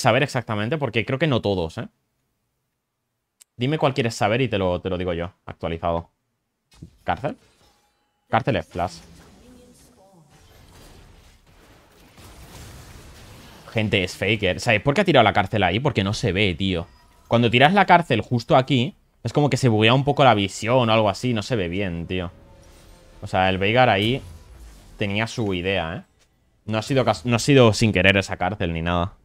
saber exactamente, porque creo que no todos, ¿eh? Dime cuál quieres saber y te lo, te lo digo yo, actualizado. ¿Cárcel? Cárcel es flash. Gente, es faker. ¿sabes por qué ha tirado la cárcel ahí? Porque no se ve, tío. Cuando tiras la cárcel justo aquí, es como que se buguea un poco la visión o algo así. No se ve bien, tío. O sea, el Veigar ahí tenía su idea, ¿eh? No ha sido, no ha sido sin querer esa cárcel ni nada.